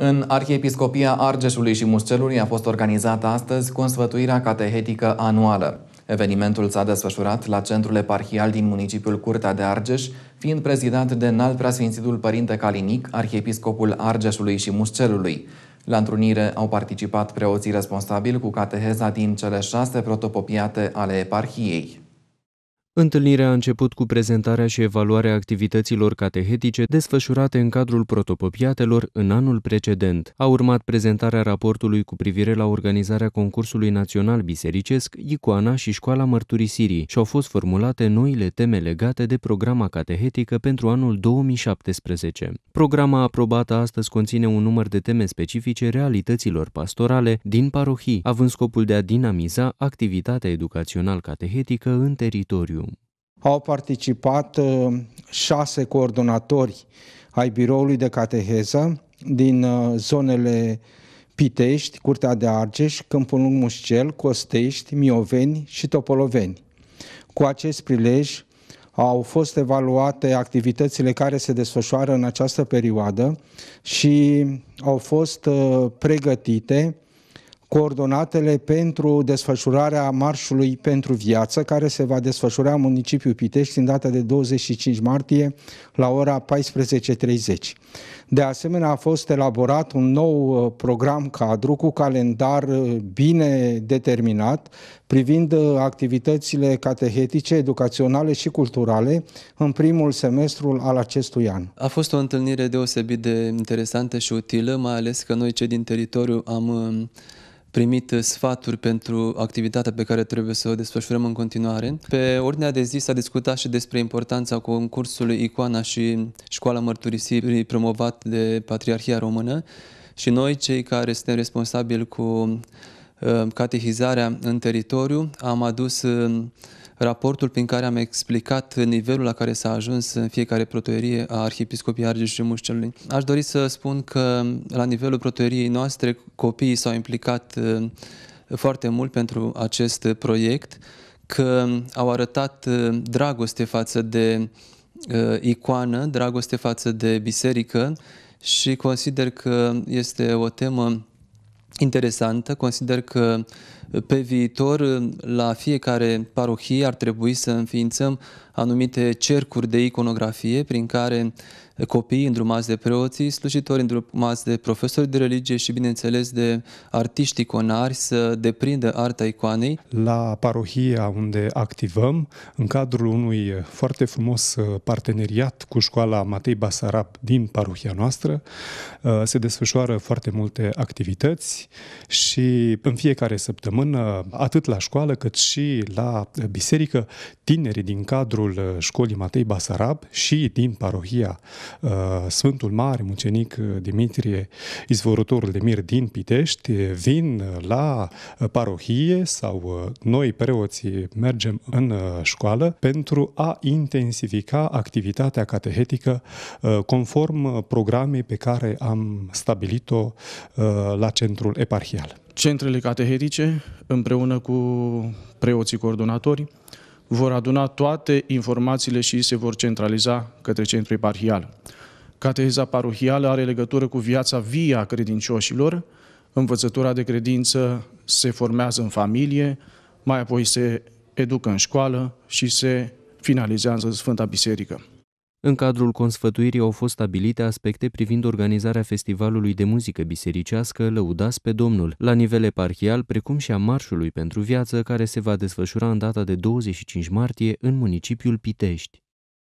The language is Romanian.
În Arhiepiscopia Argeșului și Muscelului a fost organizată astăzi consfătuirea catehetică anuală. Evenimentul s-a desfășurat la centrul eparhial din municipiul Curtea de Argeș, fiind prezidat de înalt preasfințitul Părinte Calinic, arhiepiscopul Argeșului și Muscelului. La întrunire au participat preoții responsabili cu cateheza din cele șase protopopiate ale eparhiei. Întâlnirea a început cu prezentarea și evaluarea activităților catehetice desfășurate în cadrul protopopiatelor în anul precedent. A urmat prezentarea raportului cu privire la organizarea concursului național bisericesc, icoana și școala mărturisirii și au fost formulate noile teme legate de programa catehetică pentru anul 2017. Programa aprobată astăzi conține un număr de teme specifice realităților pastorale din parohii, având scopul de a dinamiza activitatea educațional-catehetică în teritoriu. Au participat uh, șase coordonatori ai biroului de cateheză din uh, zonele Pitești, Curtea de Argeș, Câmpul Lung Mușcel, Costești, Mioveni și Topoloveni. Cu acest prilej au fost evaluate activitățile care se desfășoară în această perioadă și au fost uh, pregătite coordonatele pentru desfășurarea Marșului pentru Viață, care se va desfășura în municipiul Pitești în data de 25 martie la ora 14.30. De asemenea, a fost elaborat un nou uh, program cadru cu calendar uh, bine determinat privind uh, activitățile catehetice, educaționale și culturale în primul semestru al acestui an. A fost o întâlnire deosebit de interesantă și utilă, mai ales că noi cei din teritoriu am primit sfaturi pentru activitatea pe care trebuie să o desfășurăm în continuare. Pe ordinea de zi s-a discutat și despre importanța concursului Icoana și Școala Mărturisirii promovat de Patriarhia Română și noi, cei care suntem responsabili cu uh, catehizarea în teritoriu, am adus uh, raportul prin care am explicat nivelul la care s-a ajuns în fiecare protoerie a Arhiepiscopiei Argeș și Mușcelului. Aș dori să spun că la nivelul protoeriei noastre copiii s-au implicat uh, foarte mult pentru acest proiect, că au arătat uh, dragoste față de uh, icoană, dragoste față de biserică și consider că este o temă interesantă. Consider că uh, pe viitor uh, la fiecare parohie ar trebui să înființăm anumite cercuri de iconografie prin care copii îndrumați de preoții, slujitori îndrumați de profesori de religie și, bineînțeles, de artiști iconari să deprindă arta icoanei. La parohia unde activăm, în cadrul unui foarte frumos uh, parteneriat cu școala Matei Basarab din parohia noastră, uh, se desfășoară foarte multe activități și în fiecare săptămână, atât la școală cât și la biserică, tinerii din cadrul uh, școlii Matei Basarab și din parohia Uh, Sfântul Mare Mucenic uh, Dimitrie, izvorătorul de mir din Pitești, uh, vin la parohie sau noi preoții mergem în școală pentru a intensifica activitatea catehetică conform programei pe care am stabilit-o la centrul eparhial. Centrele catehetice, împreună cu preoții coordonatori, vor aduna toate informațiile și se vor centraliza către centru eparhial. Cateheza parohială are legătură cu viața vie a credincioșilor, învățătura de credință se formează în familie, mai apoi se educă în școală și se finalizează în Sfânta Biserică. În cadrul consfătuirii au fost stabilite aspecte privind organizarea festivalului de muzică bisericească Lăudați pe Domnul, la nivel eparhial, precum și a Marșului pentru Viață, care se va desfășura în data de 25 martie în municipiul Pitești.